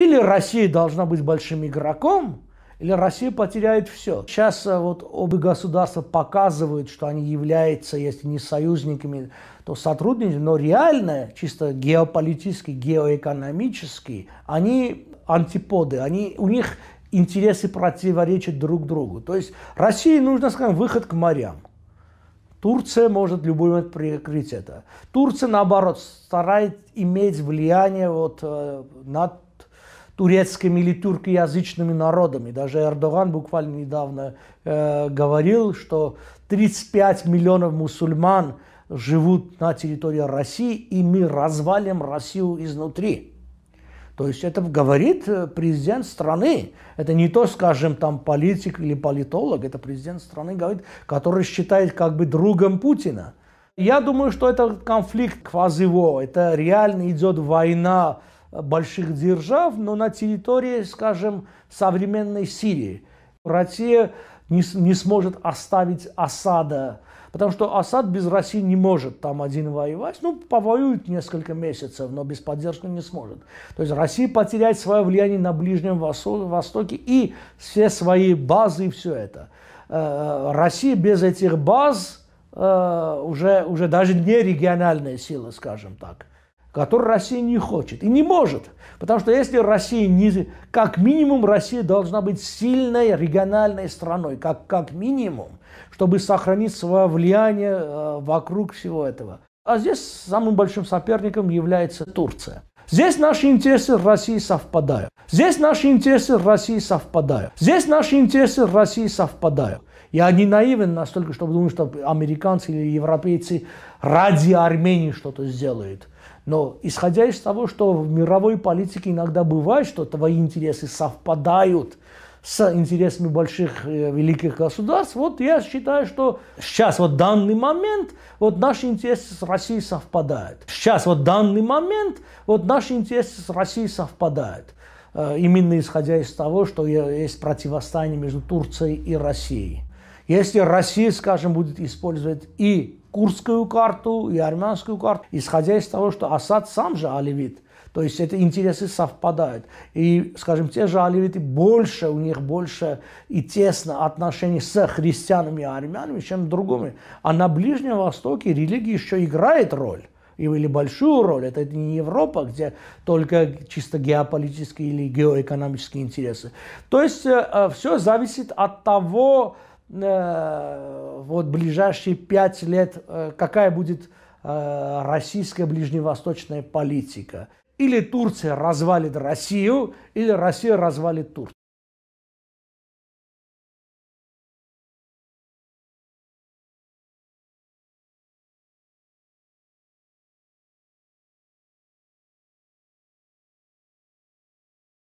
Или Россия должна быть большим игроком, или Россия потеряет все. Сейчас э, вот обе государства показывают, что они являются, если не союзниками, то сотрудниками, но реально, чисто геополитически, геоэкономически, они антиподы, они, у них интересы противоречат друг другу. То есть России нужно, скажем, выход к морям. Турция может любой момент прикрыть это. Турция, наоборот, старает иметь влияние вот, э, над турецкими или туркоязычными народами. Даже Эрдоган буквально недавно э, говорил, что 35 миллионов мусульман живут на территории России, и мы развалим Россию изнутри. То есть это говорит э, президент страны. Это не то, скажем, там политик или политолог, это президент страны говорит, который считает как бы другом Путина. Я думаю, что это конфликт квазиво, это реально идет война больших держав, но на территории, скажем, современной Сирии. Россия не, не сможет оставить осада, потому что осад без России не может там один воевать. Ну, повоюет несколько месяцев, но без поддержки не сможет. То есть Россия потеряет свое влияние на Ближнем Востоке и все свои базы и все это. Э, Россия без этих баз э, уже, уже даже не региональная сила, скажем так который Россия не хочет и не может. Потому что если Россия не... Как минимум Россия должна быть сильной региональной страной, как, как минимум, чтобы сохранить свое влияние э, вокруг всего этого. А здесь самым большим соперником является Турция. Здесь наши интересы России совпадают. Здесь наши интересы России совпадают. Здесь наши интересы России совпадают. Я не наивен настолько, чтобы думать, что американцы или европейцы ради Армении что-то сделают. Но исходя из того, что в мировой политике иногда бывает, что твои интересы совпадают – с интересами больших э, великих государств. Вот я считаю, что сейчас, вот данный момент, вот наши интересы с Россией совпадают. Сейчас, вот данный момент, вот наши интересы с Россией совпадают. Э, именно исходя из того, что есть противостояние между Турцией и Россией. Если Россия, скажем, будет использовать и курскую карту, и армянскую карту, исходя из того, что Асад сам же алевит – то есть эти интересы совпадают. И, скажем, те же оливиты больше, у них больше и тесно отношений с христианами и армянами, чем с другими. А на Ближнем Востоке религия еще играет роль или большую роль. Это не Европа, где только чисто геополитические или геоэкономические интересы. То есть э, э, все зависит от того, э, вот ближайшие пять лет, какая будет Э, российская ближневосточная политика. Или Турция развалит Россию, или Россия развалит Турцию.